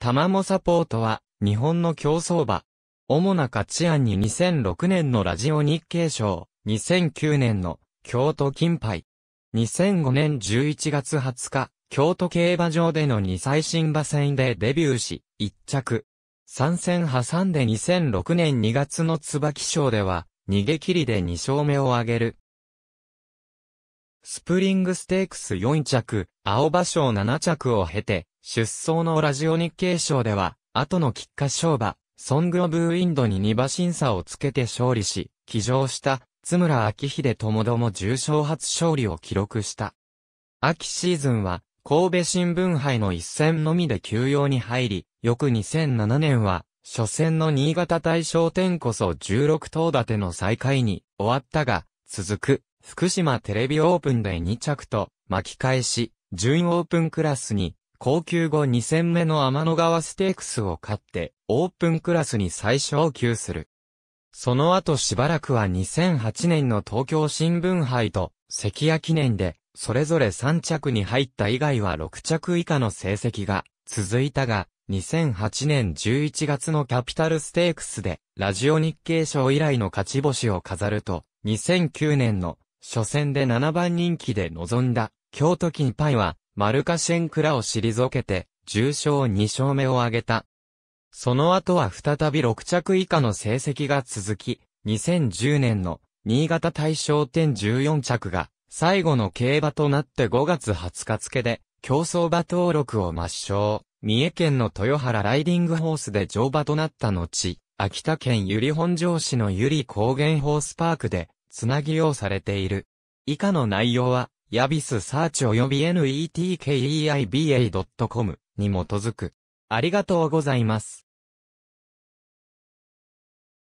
たまもサポートは、日本の競争馬。主な価値案に2006年のラジオ日経賞、2009年の京都金杯。2005年11月20日、京都競馬場での2最新馬戦でデビューし、1着。参戦挟んで2006年2月の椿賞では、逃げ切りで2勝目を挙げる。スプリングステークス4着、青葉賞7着を経て、出走のラジオ日経賞では、後の菊花賞馬、ソングオブウィンドに2馬審査をつけて勝利し、騎乗した、津村明秀ともども重賞初勝利を記録した。秋シーズンは、神戸新聞杯の一戦のみで休養に入り、翌2007年は、初戦の新潟大賞典こそ16頭立ての最下位に終わったが、続く福島テレビオープンで2着と、巻き返し、準オープンクラスに、高級後2戦目の天の川ステークスを勝って、オープンクラスに最を級する。その後しばらくは2008年の東京新聞杯と関谷記念で、それぞれ3着に入った以外は6着以下の成績が続いたが、2008年11月のキャピタルステークスで、ラジオ日経賞以来の勝ち星を飾ると、2009年の初戦で7番人気で臨んだ、京都金イは、マルカシェンクラを退けて、重賞2勝目を挙げた。その後は再び6着以下の成績が続き、2010年の新潟大賞点14着が最後の競馬となって5月20日付で競争馬登録を抹消。三重県の豊原ライディングホースで乗馬となった後、秋田県由利本城市の由利高原ホースパークでつなぎをされている。以下の内容は、ヤビスサーチ及び netkeiba.com に基づく。ありがとうございます。